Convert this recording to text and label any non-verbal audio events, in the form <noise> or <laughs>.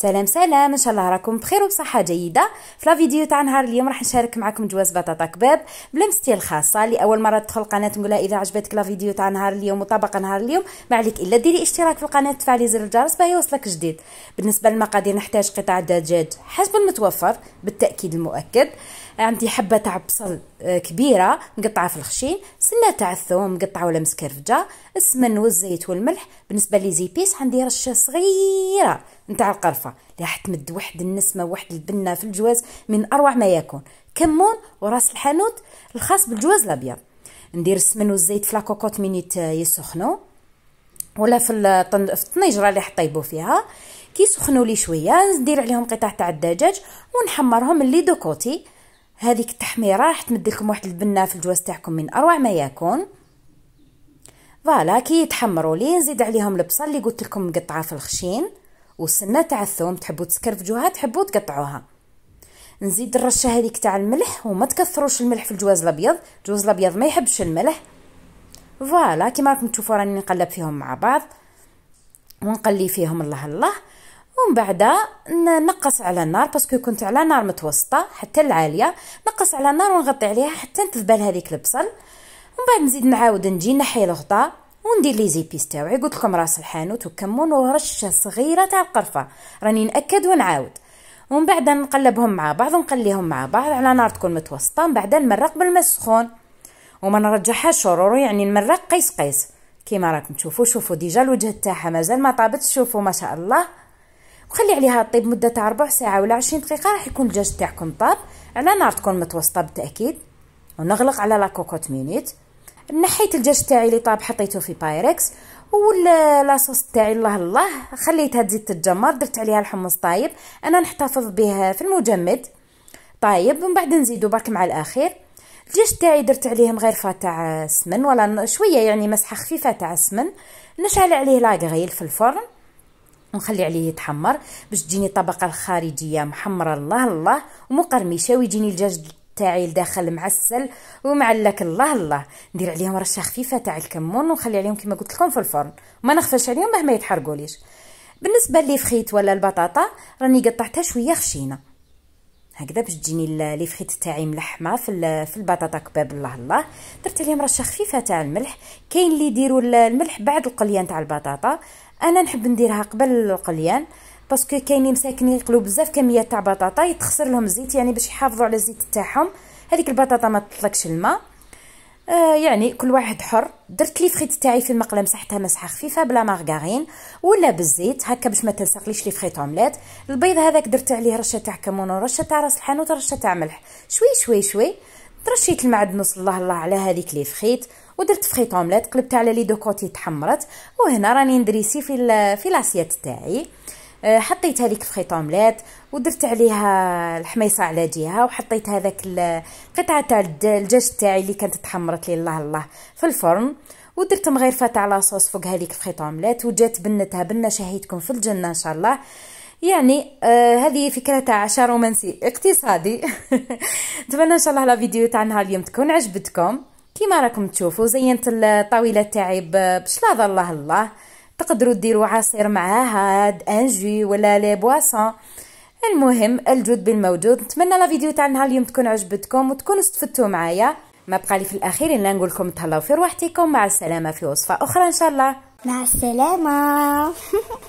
سلام سلام ان شاء الله راكم بخير وبصحه جيده في لا فيديو تاع نهار اليوم راح نشارك معكم جواز بطاطا كباب بلمستي الخاصه لاول مره تدخل القناه نقولها اذا عجبتك لا فيديو تاع نهار اليوم وطبق نهار اليوم ما عليك الا ديري اشتراك في القناه تفعلي زر الجرس باه يوصلك جديد بالنسبه للمقادير نحتاج قطع دجاج حسب المتوفر بالتاكيد المؤكد عندي حبه تاع بصل كبيره مقطعه في الخشين سنه تاع الثوم مقطعه ولا مسكرفجه السمن والزيت والملح بالنسبه لي زيبيس عندي رشه صغيره نتاع القرفه اللي راح تمد واحد النسمه واحد البنه في الجواز من اروع ما يكون كمون وراس الحانوت الخاص بالجواز الابيض ندير السمن والزيت في لاكوكوت مينيت يسخنو ولا في الطنجرة اللي طيبو فيها كي سخنوا لي شويه ندير عليهم قطع تاع الدجاج ونحمرهم اللي دو كوتي هذيك التحميره راح تمد لكم واحد البنه في الجواز تاعكم من اروع ما يكون فوالا كي يتحمروا لي نزيد عليهم البصل اللي قلت لكم مقطعه في الخشين والسنه تاع الثوم تحبوا تسكرفجوها تحبوا تقطعوها نزيد الرشه هذيك تاع الملح وما تكثروش الملح في الجواز الابيض الجواز الابيض ما يحبش الملح فوالا كيما راكم تشوفوا راني نقلب فيهم مع بعض ونقلي فيهم الله الله ومن بعد نقص على النار باسكو كنت على نار متوسطه حتى العاليه نقص على النار ونغطي عليها حتى نتذبل هذيك البصل ومن بعد نزيد نعاود نجي نحي الغطاء وندير لي زيبيس تاوعي قلت لكم راس الحانوت وكمون ورشه صغيره تاع القرفه راني ناكد ونعاود ومن بعد نقلبهم مع بعض ونقليهم مع بعض على نار تكون متوسطه من بعد نمرق بالماء السخون وما نرجعهاش شرور يعني نمرق قيس قيس كيما راكم تشوفوا شوفوا ديجا الوجه تاعها مازال ما طابت شوفوا ما شاء الله وخلي عليها طيب مدة تاع ربع ساعة ولا عشرين دقيقة راح يكون الدجاج تاعكم طاب على نار تكون متوسطة بالتأكيد ونغلق على لاكوكوت مينيت نحيت الدجاج تاعي اللي طاب حطيته في بايركس واللاصوص تاعي الله الله خليتها تزيد تتجمر درت عليها الحمص طايب انا نحتفظ بها في المجمد طايب من بعد نزيدو برك مع الاخير الدجاج تاعي درت عليه مغرفه تاع السمن ولا شويه يعني مسحه خفيفه تاع السمن نشعل عليه لاغريل في الفرن ونخلي عليه يتحمر باش تجيني الطبقه الخارجيه محمره الله الله ومقرمشه ويجيني الدجاج تاعي لداخل معسل ومعلك الله الله ندير عليهم رشه خفيفه تاع الكمون ونخلي عليهم كما قلت لكم في الفرن ما نخفش عليهم باه ما يتحرقوليش بالنسبه لي فخيت ولا البطاطا راني قطعتها شويه خشينه هكذا باش تجيني لي فخيت تاعي ملحمه في في البطاطا كباب الله الله درت عليهم رشه خفيفه تاع الملح كاين اللي يديروا الملح بعد القليان تاع البطاطا انا نحب نديرها قبل القليان باسكو كاينين مساكن يقلو بزاف كميات تاع بطاطا يتخسر لهم الزيت يعني باش يحافظوا على الزيت تاعهم هذيك البطاطا ما تطلقش الماء آه يعني كل واحد حر درت لي فخيت تاعي في المقله مسحتها مسحه خفيفه بلا مارغارين ولا بالزيت هكا باش ما تلصقليش لي فخيت اومليت البيض هذاك درت عليه رشه تاع كمون ورشه تاع راس الحانوت ورشه تاع ملح شوي شوي شوي, شوي. ترشيت المعدنوس الله الله على هذيك لي فخيت ودرت فخيط اومليت قلبتها على لي دو كوتي تحمرت وهنا راني ندريسي في في لاسيات تاعي أه، حطيت هذيك في اومليت ودرت عليها الحميصه على جهه وحطيت هذاك القطعه تاع الدجاج تاعي اللي كانت تحمرت لي الله الله في الفرن ودرت مغيرفه تاع لاصوص فوق هذيك في اومليت وجات بنتها بنا شهيتكم في الجنه ان شاء الله يعني آه هذه فكرة تاع عشاء رومانسي اقتصادي <laughs> نتمنى ان شاء الله لا فيديو تاع نهار اليوم تكون عجبتكم كما راكم تشوفوا زينت الطاوله تاعي بشلاضه الله الله تقدروا ديروا عصير معاها انجي ولا لي بواسون المهم الجود بالموجود نتمنى لا فيديو نهار اليوم تكون عجبتكم وتكونوا استفدتوا معايا ما بقالي في الاخير الا نقول لكم تهلاو في روحتكم مع السلامه في وصفه اخرى ان شاء الله مع السلامه <laughs>